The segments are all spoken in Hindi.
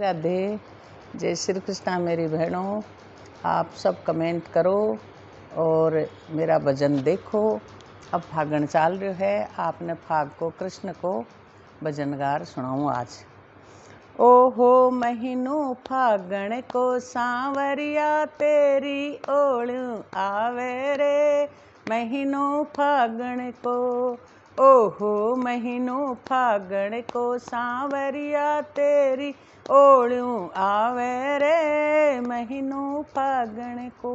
राधे जय श्री कृष्णा मेरी बहनों आप सब कमेंट करो और मेरा भजन देखो अब फागण चाल रहे है आपने फाग को कृष्ण को भजनगार सुनाऊँ आज ओहो महीनो फागण को सांवरिया तेरी ओण आवे रे महीनो फागण को ओहो महीनो फागण को सांवरिया तेरी ओणियूं आवे रे महीनो फागण को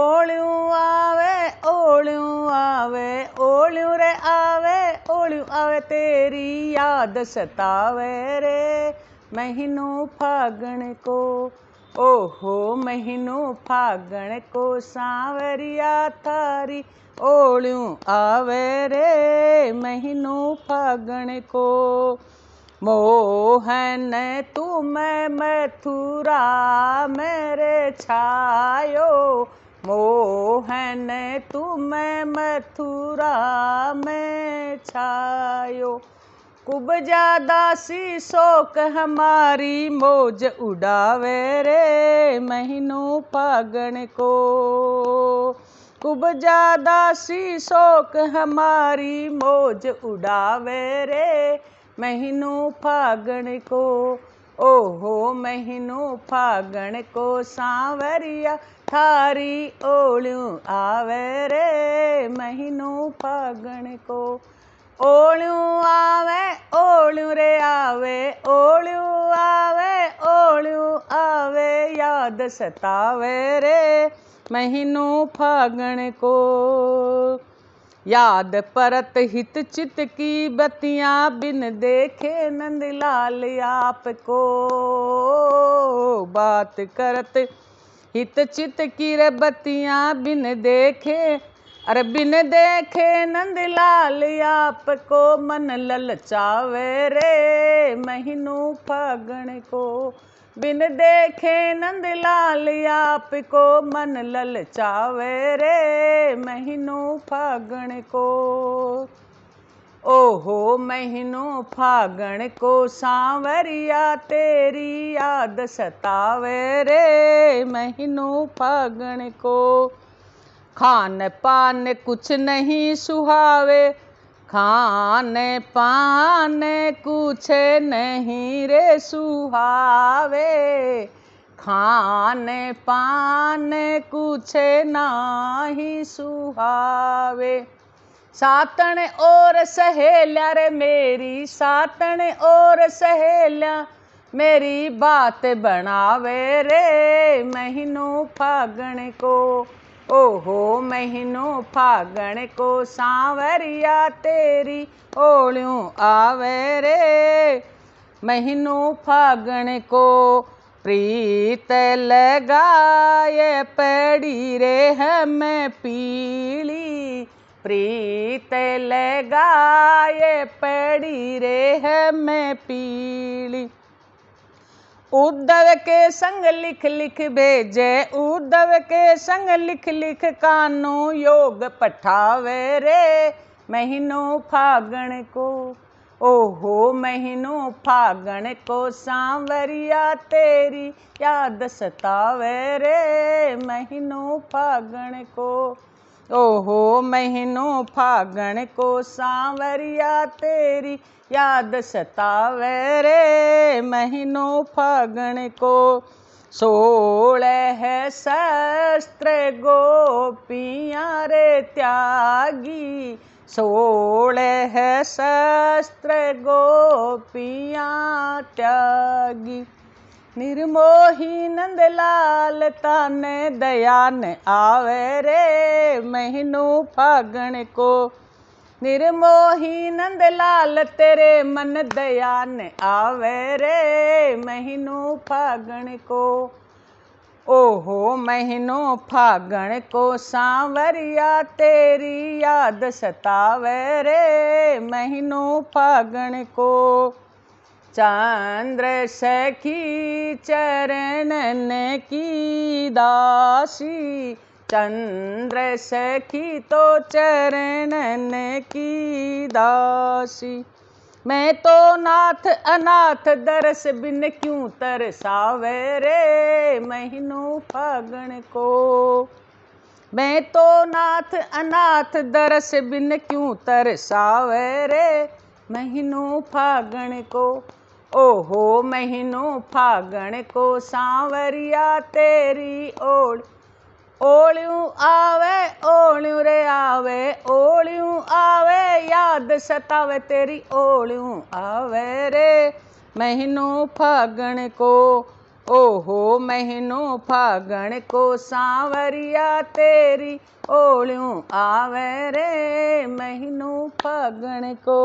ओलियूं आवे ओलियूं आवे ओलियूं रे आवे ओलियूं आवे तेरी याद सतावे रे महीनो फागण को ओहो महीनो फागण को सावरिया थारी ओलियूं आवे रे महीनो फागण को मोहन तुम मथुरा मेरे छायो मोहन तुम मथुरा में छायो खूब ज़्यादा सी हमारी मोज उड़ावे रे महीनों पागण को खूब ज़्यादा सी शोक हमारी मोज उड़ावे रे महीनों फागण को ओहो महीनों फागण को सांवरिया थारी ओलू आवे रे महीनों फागण को ओलू आवे ओलू रे आवे ओलू आवे ओलू आवे याद सतावे रे महीनू फागण को याद परत हित चित की बतिया बिन देखे नंदलाल आप को बात करत हित चित की रे बतियाँ बिन देखे अरे बिन देखे नंदलाल आपको मन ललचावे रे महीनू फागण को बिन देखे नंदलाल आपको मन ललचावे रे महीनू फागण को ओहो महीनू फागण को सांवरिया तेरी याद सतावे रे महीनू फागण को खान पान कुछ नहीं सुहावे खान पान कुछ नहीं रे सुहावे खान पान कुछ नाही सुहावे सातण और सहेल्या रे मेरी सातण और सहेल्या मेरी बात बनावे रे महीनों फागण को ओहो महीनो फागण को सांवरिया तेरी ओलियों आवे रे महीनो फागण को प्रीत लगाए पड़ी रे हमें पीली प्रीत लगाए पड़ी रे हमें पीली उद्धव के संग लिख लिख भेजे उद्धव के संग लिख लिख कानू योग पठावे रे महीनो फागण को ओहो महीनो फागण को सांवरिया तेरी याद सतावे रे महीनो फागण को ओहो महीनों फागण को सांवरिया तेरी याद सतावे रे महीनों फागण को सोल है शस्त्र गोपिया रे त्यागी सोल है शस्त्र गोपिया त्यागी निर्मोही नंद लाल ताने दया आवे रे महीनू फागण को निर्मोही नंद लाल तेरे मन दयान आवे रे महीनू फागण को ओहो महीनो फागण को सांवरिया तेरी याद सतावे रे महीनो फागण को चंद्र सखी चरणन की दासी चंद्र सखी तो चरणन की दासी मैं तो नाथ अनाथ दरस बिन क्यों तरसावे रे महीनों फागण को मैं तो नाथ अनाथ दरस बिन क्यों तरसावे रे महीनों फागण को ओहो महीनो फागण को सांवरिया तेरी ओड़ ओलियूं आवे ओलियूं रे आवे ओलियूं आवे याद सतावे तेरी ओलियूं आवे रे महीनो फागण को ओहो महीनो फागण को सांवरिया तेरी ओलियूं आवे रे महीनो फागण को